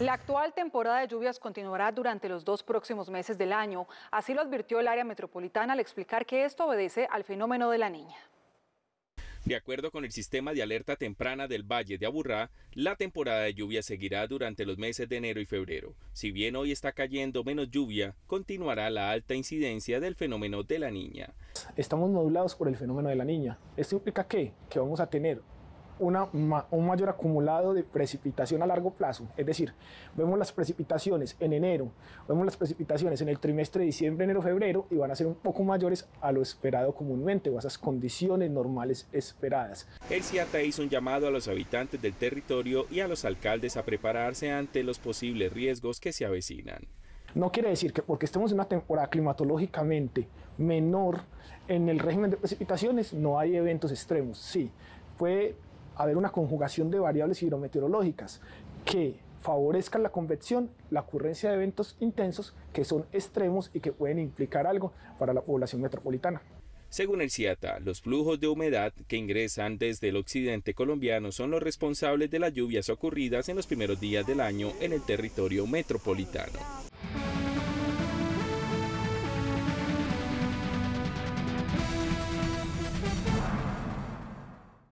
La actual temporada de lluvias continuará durante los dos próximos meses del año, así lo advirtió el área metropolitana al explicar que esto obedece al fenómeno de la niña. De acuerdo con el sistema de alerta temprana del Valle de Aburrá, la temporada de lluvias seguirá durante los meses de enero y febrero. Si bien hoy está cayendo menos lluvia, continuará la alta incidencia del fenómeno de la niña. Estamos modulados por el fenómeno de la niña. ¿Esto implica qué? Que vamos a tener una, un mayor acumulado de precipitación a largo plazo. Es decir, vemos las precipitaciones en enero, vemos las precipitaciones en el trimestre de diciembre, enero, febrero y van a ser un poco mayores a lo esperado comúnmente o a esas condiciones normales esperadas. El CIATA hizo un llamado a los habitantes del territorio y a los alcaldes a prepararse ante los posibles riesgos que se avecinan. No quiere decir que porque estemos en una temporada climatológicamente menor en el régimen de precipitaciones no hay eventos extremos. Sí, fue haber una conjugación de variables hidrometeorológicas que favorezcan la convección, la ocurrencia de eventos intensos que son extremos y que pueden implicar algo para la población metropolitana. Según el CIATA, los flujos de humedad que ingresan desde el occidente colombiano son los responsables de las lluvias ocurridas en los primeros días del año en el territorio metropolitano.